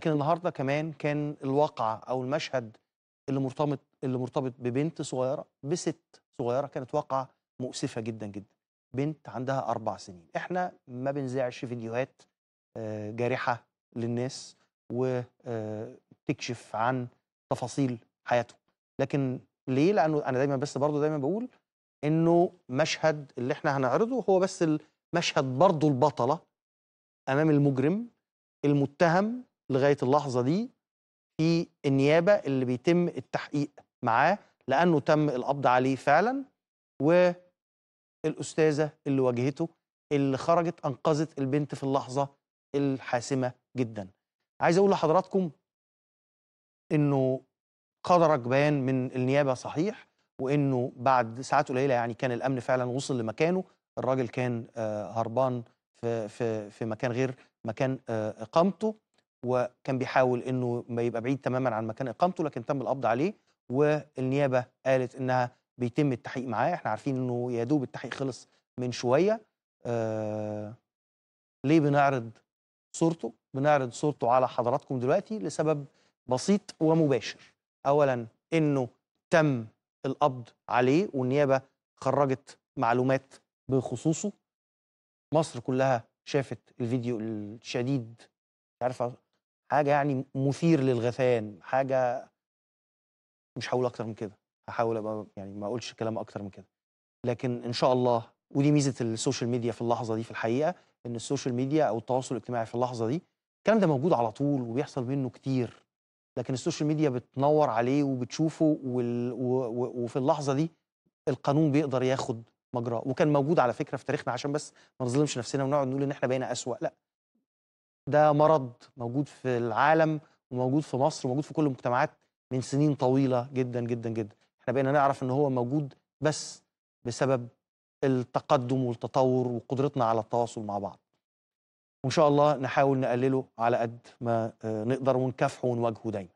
لكن النهارده كمان كان الواقعه او المشهد اللي مرتبط اللي مرتبط ببنت صغيره بست صغيره كانت واقعه مؤسفه جدا جدا بنت عندها اربع سنين احنا ما بنذاعش فيديوهات آه، جارحه للناس وتكشف آه، عن تفاصيل حياتهم لكن ليه لانه انا دايما بس برضه دايما بقول انه مشهد اللي احنا هنعرضه هو بس المشهد برضه البطله امام المجرم المتهم لغايه اللحظه دي في النيابه اللي بيتم التحقيق معاه لانه تم القبض عليه فعلا والاستاذه اللي واجهته اللي خرجت انقذت البنت في اللحظه الحاسمه جدا. عايز اقول لحضراتكم انه قدرك بيان من النيابه صحيح وانه بعد ساعات قليله يعني كان الامن فعلا وصل لمكانه الراجل كان آه، هربان في في في مكان غير مكان آه، اقامته وكان بيحاول انه ما يبقى بعيد تماما عن مكان اقامته لكن تم القبض عليه والنيابه قالت انها بيتم التحقيق معاه احنا عارفين انه يا دوب التحقيق خلص من شويه آه ليه بنعرض صورته بنعرض صورته على حضراتكم دلوقتي لسبب بسيط ومباشر اولا انه تم القبض عليه والنيابه خرجت معلومات بخصوصه مصر كلها شافت الفيديو الشديد مش عارف حاجه يعني مثير للغثان حاجه مش هقول اكتر من كده هحاول ابقى يعني ما اقولش كلام اكتر من كده لكن ان شاء الله ودي ميزه السوشيال ميديا في اللحظه دي في الحقيقه ان السوشيال ميديا او التواصل الاجتماعي في اللحظه دي الكلام ده موجود على طول وبيحصل منه كتير لكن السوشيال ميديا بتنور عليه وبتشوفه وال... و... و... وفي اللحظه دي القانون بيقدر ياخد مجراه وكان موجود على فكره في تاريخنا عشان بس ما نظلمش نفسنا ونقعد نقول ان احنا بقينا اسوا لا ده مرض موجود في العالم وموجود في مصر وموجود في كل المجتمعات من سنين طويلة جدا جدا جدا احنا بقينا نعرف ان هو موجود بس بسبب التقدم والتطور وقدرتنا على التواصل مع بعض وان شاء الله نحاول نقلله على قد ما آه، نقدر ونكافحه ونواجهه دايما